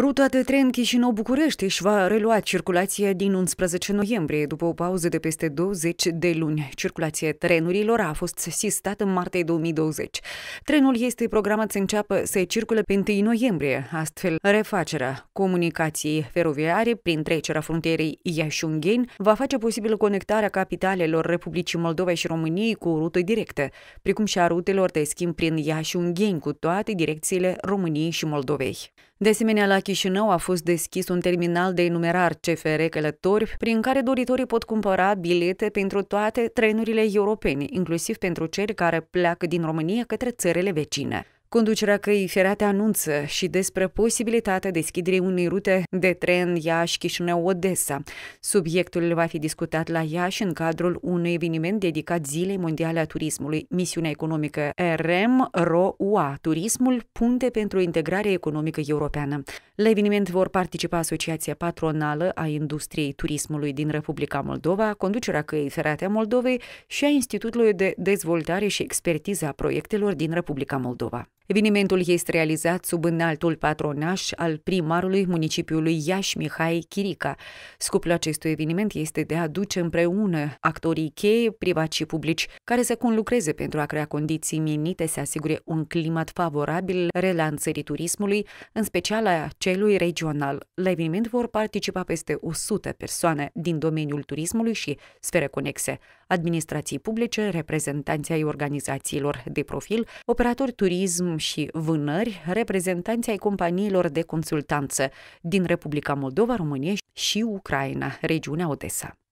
Ruta de tren Chișinău-București își va relua circulația din 11 noiembrie, după o pauză de peste 20 de luni. Circulația trenurilor a fost sistată în martie 2020. Trenul este programat să înceapă să circule pe 1 noiembrie, astfel refacerea comunicației feroviare prin trecerea frontierei Iași-Ungheni va face posibilă conectarea capitalelor Republicii Moldova și României cu o rută directă, precum și a rutelor de schimb prin Iași-Ungheni cu toate direcțiile României și Moldovei. De asemenea, la Chișinău a fost deschis un terminal de enumerar CFR călători, prin care doritorii pot cumpăra bilete pentru toate trenurile europene, inclusiv pentru cei care pleacă din România către țările vecine. Conducerea căii ferate anunță și despre posibilitatea deschiderii unei rute de tren Iași-Chișinău-Odessa. Subiectul va fi discutat la Iași în cadrul unui eveniment dedicat Zilei Mondiale a Turismului, misiunea economică RM ROUA, Turismul Punte pentru Integrare Economică Europeană. La eveniment vor participa Asociația Patronală a Industriei Turismului din Republica Moldova, conducerea căii ferate a Moldovei și a Institutului de Dezvoltare și Expertiză a Proiectelor din Republica Moldova. Evenimentul este realizat sub înaltul patronaș al primarului municipiului Iași Mihai Chirica. Scopul acestui eveniment este de a duce împreună actorii cheie, privați și publici, care să conlucreze pentru a crea condiții minite, să asigure un climat favorabil relanțării turismului, în special a celui regional. La eveniment vor participa peste 100 persoane din domeniul turismului și sfere conexe, administrații publice, reprezentanții ai organizațiilor de profil, operatori turism, și vânări, reprezentanții ai companiilor de consultanță din Republica Moldova, România și Ucraina, regiunea Odessa.